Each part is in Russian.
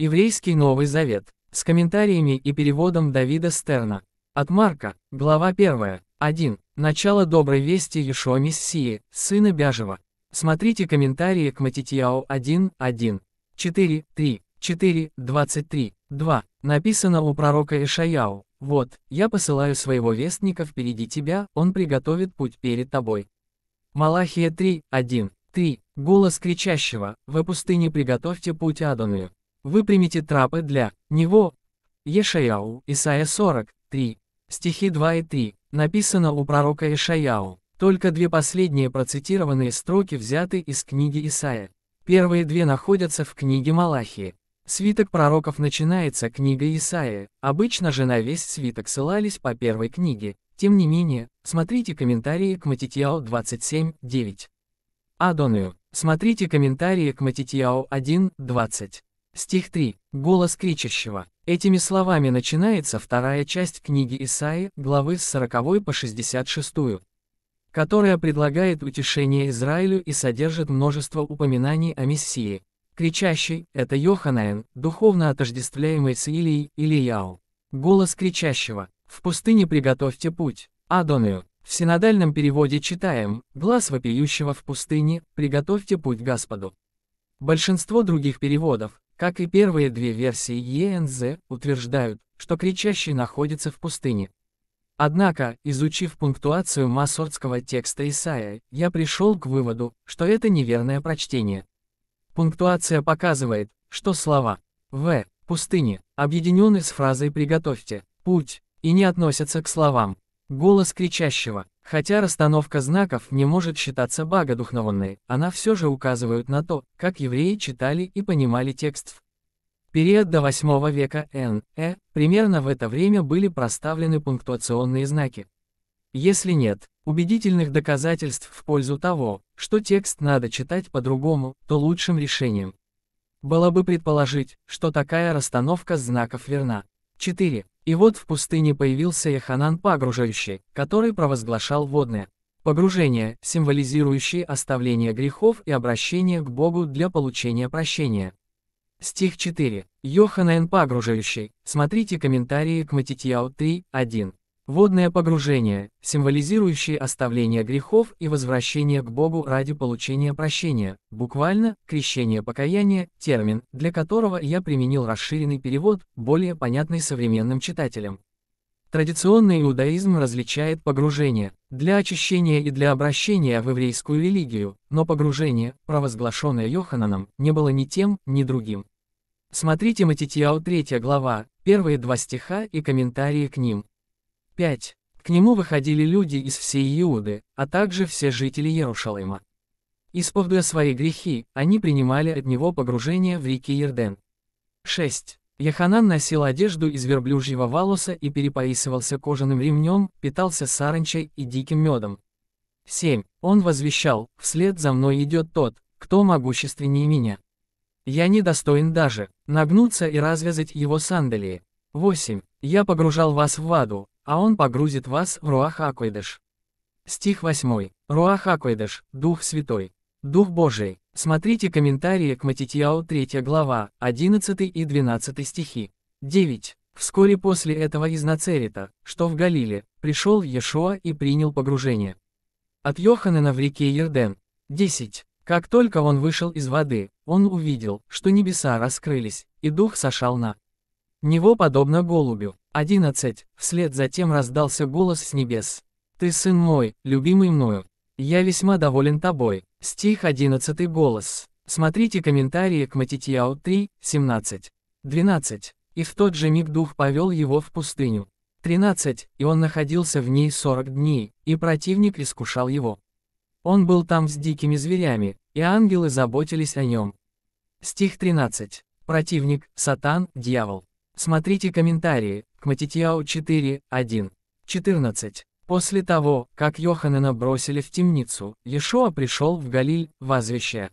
Еврейский Новый Завет. С комментариями и переводом Давида Стерна. От Марка, глава 1, 1. Начало доброй вести Ешо Мессии, сына Бяжева. Смотрите комментарии к Матитьяо 1, 1, 4, 3, 4, 23, 2. Написано у пророка Ишаяу, «Вот, я посылаю своего вестника впереди тебя, он приготовит путь перед тобой». Малахия 3, 1, 3. Голос кричащего, «Вы пустыне приготовьте путь Адонию. Выпрямите трапы для него. Ешаяу, Исайя 40, 3. Стихи 2 и 3. Написано у пророка Ешаяу. Только две последние процитированные строки взяты из книги Исаия. Первые две находятся в книге Малахии. Свиток пророков начинается книга Исаия, обычно же на весь свиток ссылались по первой книге. Тем не менее, смотрите комментарии к Матитьяо 27.9. Адонию. Смотрите комментарии к Матитьяо 1.20. Стих 3. Голос кричащего. Этими словами начинается вторая часть книги Исаи, главы с 40 по 66, которая предлагает утешение Израилю и содержит множество упоминаний о Мессии. Кричащий – это Йоханаин, духовно отождествляемый с Илией или Яу. Голос кричащего «В пустыне приготовьте путь». Адонию. В синодальном переводе читаем «Глаз вопиющего в пустыне, приготовьте путь Господу». Большинство других переводов как и первые две версии ЕНЗ, e утверждают, что кричащий находится в пустыне. Однако, изучив пунктуацию масордского текста Исаия, я пришел к выводу, что это неверное прочтение. Пунктуация показывает, что слова «в» «пустыне» объединены с фразой «приготовьте» «путь» и не относятся к словам «голос кричащего». Хотя расстановка знаков не может считаться богодухновенной, она все же указывает на то, как евреи читали и понимали текст. В период до 8 века Н.Э. примерно в это время были проставлены пунктуационные знаки. Если нет убедительных доказательств в пользу того, что текст надо читать по-другому, то лучшим решением было бы предположить, что такая расстановка знаков верна. 4. И вот в пустыне появился Яханан Погружающий, который провозглашал водное погружение, символизирующее оставление грехов и обращение к Богу для получения прощения. Стих 4. Йоханан Погружающий. Смотрите комментарии к Матитьяу 3, 1. Водное погружение, символизирующее оставление грехов и возвращение к Богу ради получения прощения, буквально «крещение покаяния», термин, для которого я применил расширенный перевод, более понятный современным читателям. Традиционный иудаизм различает погружение для очищения и для обращения в еврейскую религию, но погружение, провозглашенное Йохананом, не было ни тем, ни другим. Смотрите Матитьяу 3 глава, первые два стиха и комментарии к ним. 5. К нему выходили люди из всей Иуды, а также все жители Иерушалима. Исповдуя свои грехи, они принимали от него погружение в реки Ирден. 6. Яханан носил одежду из верблюжьего валуса и перепоясывался кожаным ремнем, питался саранчей и диким медом. 7. Он возвещал, «Вслед за мной идет тот, кто могущественнее меня. Я не достоин даже нагнуться и развязать его сандалии. 8. Я погружал вас в ваду, а Он погрузит вас в Руах Акойдыш. Стих 8. Руах Акойдыш, Дух Святой. Дух Божий. Смотрите комментарии к Матитьяу 3 глава, 11 и 12 стихи. 9. Вскоре после этого из Нацерета, что в Галиле, пришел Иешуа и принял погружение. От Йоханана в реке Ерден. 10. Как только он вышел из воды, он увидел, что небеса раскрылись, и дух сошел на него подобно голубю. 11. Вслед затем раздался голос с небес. «Ты сын мой, любимый мною. Я весьма доволен тобой». Стих 11 голос. Смотрите комментарии к Матитьяу 3, 17. 12. И в тот же миг дух повел его в пустыню. 13. И он находился в ней 40 дней, и противник искушал его. Он был там с дикими зверями, и ангелы заботились о нем. Стих 13. Противник, сатан, дьявол. Смотрите комментарии, к Матитьяу 4, 1, 14. После того, как Йоханана бросили в темницу, Иешуа пришел в Галиль, возвещая.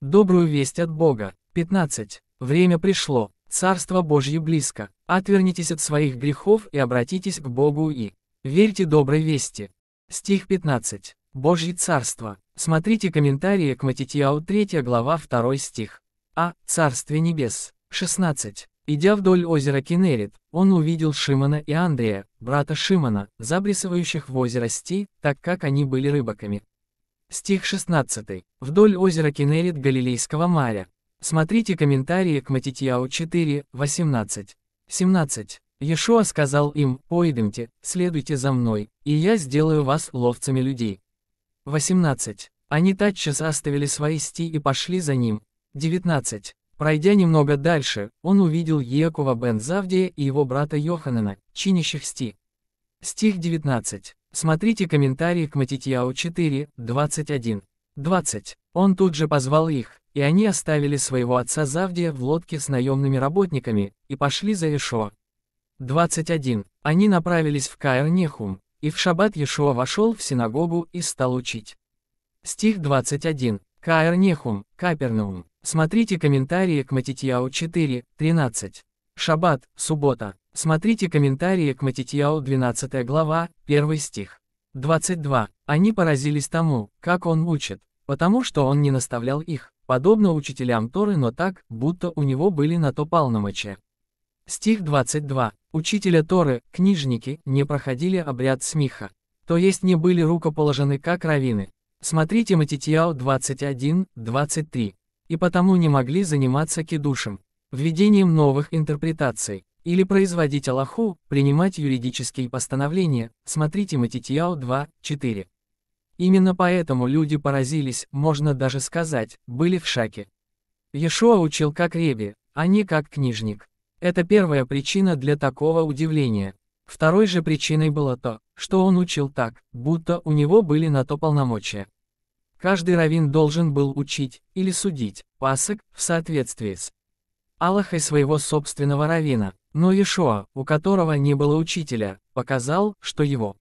Добрую весть от Бога. 15. Время пришло, Царство Божье близко. Отвернитесь от своих грехов и обратитесь к Богу и верьте доброй вести. Стих 15. Божье Царство. Смотрите комментарии к Матитьяу 3 глава 2 стих. А. Царствие небес. 16. Идя вдоль озера Кенерит, он увидел Шимона и Андрея, брата Шимона, забрисывающих в озеро Сти, так как они были рыбаками. Стих 16. Вдоль озера Кенерит Галилейского моря. Смотрите комментарии к Матитьяу 4, 18. 17. Ешуа сказал им, «Пойдемте, следуйте за мной, и я сделаю вас ловцами людей». 18. Они тотчас оставили свои сти и пошли за ним. 19. Пройдя немного дальше, он увидел Иакова бен Завдия и его брата Йоханана, чинящих сти. Стих 19. Смотрите комментарии к Матитьяу 4, 21, 20. Он тут же позвал их, и они оставили своего отца Завдия в лодке с наемными работниками, и пошли за Ишуа. 21. Они направились в Каир нехум и в шаббат Ешуа вошел в синагогу и стал учить. Стих 21. Каир нехум Капернаум. Смотрите комментарии к Матитьяу 4, 13. Шаббат, суббота. Смотрите комментарии к Матитьяу 12 глава, 1 стих. 22. Они поразились тому, как он учит, потому что он не наставлял их, подобно учителям Торы, но так, будто у него были на то полномочия. Стих 22. Учителя Торы, книжники, не проходили обряд смиха, то есть не были рукоположены как равины. Смотрите Матитьяу 21, 23 и потому не могли заниматься кедушем, введением новых интерпретаций, или производить Аллаху, принимать юридические постановления, смотрите Матитьяу 2, 4. Именно поэтому люди поразились, можно даже сказать, были в шаке. Ешуа учил как реби, а не как книжник. Это первая причина для такого удивления. Второй же причиной было то, что он учил так, будто у него были на то полномочия. Каждый раввин должен был учить, или судить, пасок, в соответствии с Аллахой своего собственного равина. Но Иешуа, у которого не было учителя, показал, что его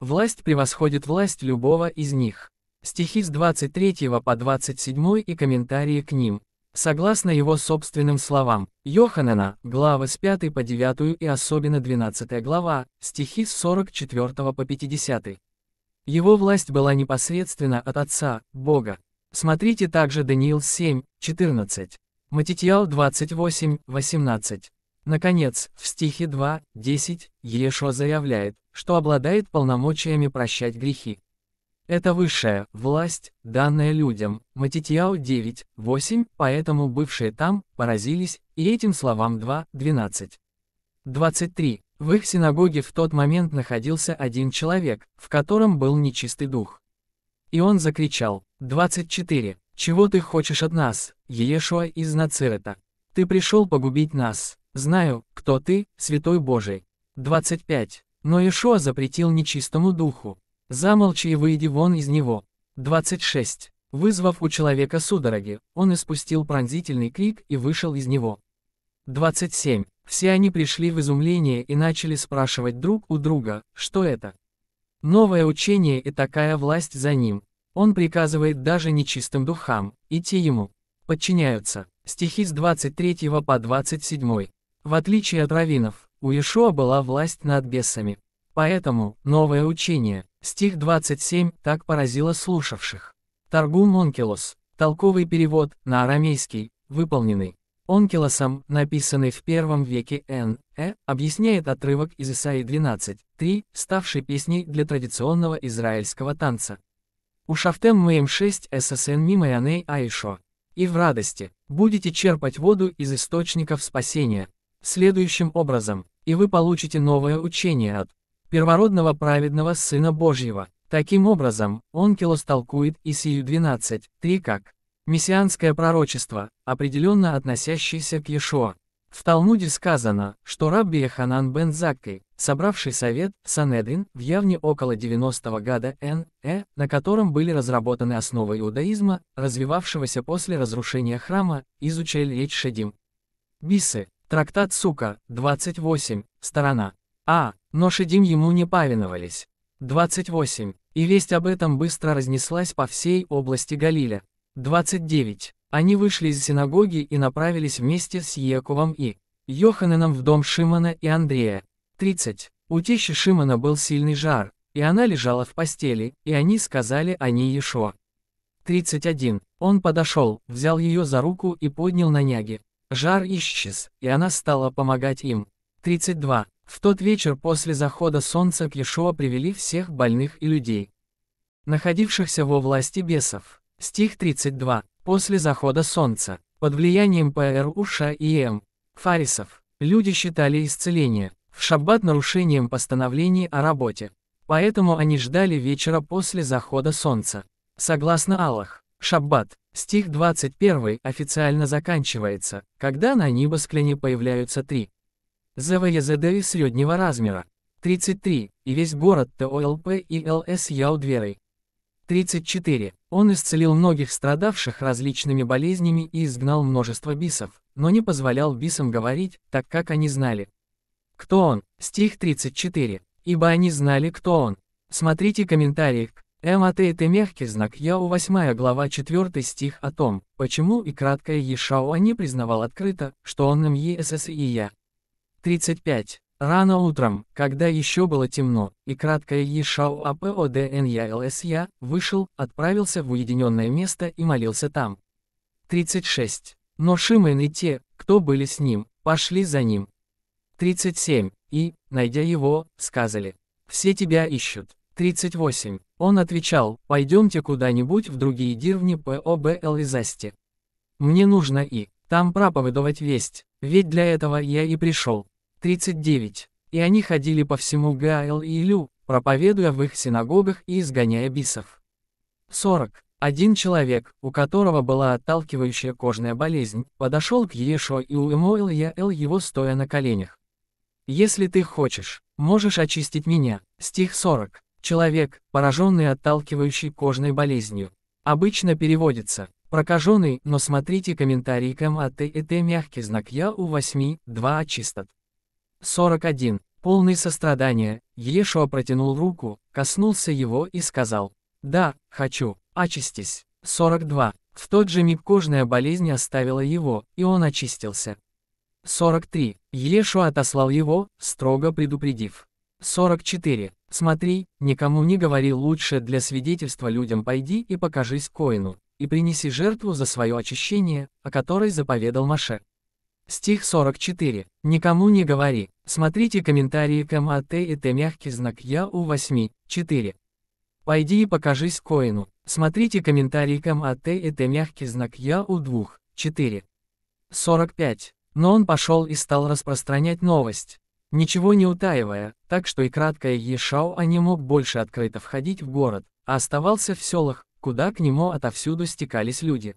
власть превосходит власть любого из них. Стихи с 23 по 27 и комментарии к ним. Согласно его собственным словам, Йоханана, главы с 5 по 9 и особенно 12 глава, стихи с 44 по 50. Его власть была непосредственно от Отца, Бога. Смотрите также Даниил 7, 14. Матитьял 28, 18. Наконец, в стихе 2, 10, Иешуа заявляет, что обладает полномочиями прощать грехи. Это высшая власть, данная людям, Матитьяу 9, 8, поэтому бывшие там поразились и этим словам 2, 12. 23. В их синагоге в тот момент находился один человек, в котором был нечистый дух. И он закричал, «24, чего ты хочешь от нас, Еешуа из Нацирета? Ты пришел погубить нас, знаю, кто ты, Святой Божий». 25. Но Иешуа запретил нечистому духу. «Замолчи и выйди вон из него». 26. Вызвав у человека судороги, он испустил пронзительный крик и вышел из него. 27. Все они пришли в изумление и начали спрашивать друг у друга, что это. Новое учение и такая власть за ним. Он приказывает даже нечистым духам, идти ему. Подчиняются. Стихи с 23 по 27. В отличие от раввинов, у Иешуа была власть над бесами. Поэтому, новое учение, стих 27, так поразило слушавших. Торгу Монкелос, толковый перевод, на арамейский, выполненный. Онкилосом, написанный в первом веке Н.Э., объясняет отрывок из Исаии 12.3, ставший песней для традиционного израильского танца. У Шафтем 6 ССН Мимаяней Аишо. И в радости будете черпать воду из источников спасения. Следующим образом, и вы получите новое учение от первородного праведного Сына Божьего. Таким образом, Онкилос толкует Исию 12, 3 как Мессианское пророчество, определенно относящееся к Ешуа. В Талмуде сказано, что Рабби Яханан бен Заккой, собравший совет Санедрин в явне около 90 -го года Н.Э., на котором были разработаны основы иудаизма, развивавшегося после разрушения храма, изучал речь Шедим. Бисы. Трактат Сука, 28, сторона. А. Но Шедим ему не повиновались. 28. И весть об этом быстро разнеслась по всей области Галиля, 29. Они вышли из синагоги и направились вместе с Яковом и Йоханеном в дом Шимона и Андрея. 30. У тещи Шимона был сильный жар, и она лежала в постели, и они сказали о ней Ешо. 31. Он подошел, взял ее за руку и поднял на няги. Жар исчез, и она стала помогать им. 32. В тот вечер после захода солнца к Ешо привели всех больных и людей, находившихся во власти бесов. Стих 32. После захода солнца, под влиянием Уша и М. Фарисов, люди считали исцеление, в шаббат нарушением постановлений о работе. Поэтому они ждали вечера после захода солнца. Согласно Аллах, шаббат, стих 21 официально заканчивается, когда на небосклине появляются три ЗВЕЗД среднего размера. 33, и весь город ТОЛП и ЛС Яудверой. 34, он исцелил многих страдавших различными болезнями и изгнал множество бисов, но не позволял бисам говорить, так как они знали. Кто он? Стих 34. Ибо они знали, кто он. Смотрите комментарии к это а мягкий знак Я у 8 глава 4 стих о том, почему и краткое Ешауа не признавал открыто, что он им ЕСС и Я. 35. Рано утром, когда еще было темно, и краткое Ешау АПОДНЯЛСЯ вышел, отправился в уединенное место и молился там. 36. Но Шимон и те, кто были с ним, пошли за ним. 37. И, найдя его, сказали, «Все тебя ищут». 38. Он отвечал, «Пойдемте куда-нибудь в другие деревни ПОБЛ и Засти. Мне нужно и там проповедовать весть, ведь для этого я и пришел». 39. И они ходили по всему Гаэл и Илю, проповедуя в их синагогах и изгоняя бисов. 40. Один человек, у которого была отталкивающая кожная болезнь, подошел к Ешо и умоил Яэл его стоя на коленях. «Если ты хочешь, можешь очистить меня». Стих 40. Человек, пораженный отталкивающей кожной болезнью. Обычно переводится «прокаженный», но смотрите комментарий к МАТ и Т мягкий знак Я у 8, 2 очистот 41. Полный сострадания, Ешуа протянул руку, коснулся его и сказал, «Да, хочу, очистись». 42. В тот же миг кожная болезнь оставила его, и он очистился. 43. Ешуа отослал его, строго предупредив. 44. Смотри, никому не говори лучше для свидетельства людям пойди и покажись коину, и принеси жертву за свое очищение, о которой заповедал Маше. Стих 44. Никому не говори. Смотрите комментарии к МАТ и Т мягкий знак Я у 8, 4. Пойди и покажись Коину. Смотрите комментарии к МАТ и Т мягкий знак Я у 2, 4. 45. Но он пошел и стал распространять новость, ничего не утаивая, так что и краткое Ешао а не мог больше открыто входить в город, а оставался в селах, куда к нему отовсюду стекались люди.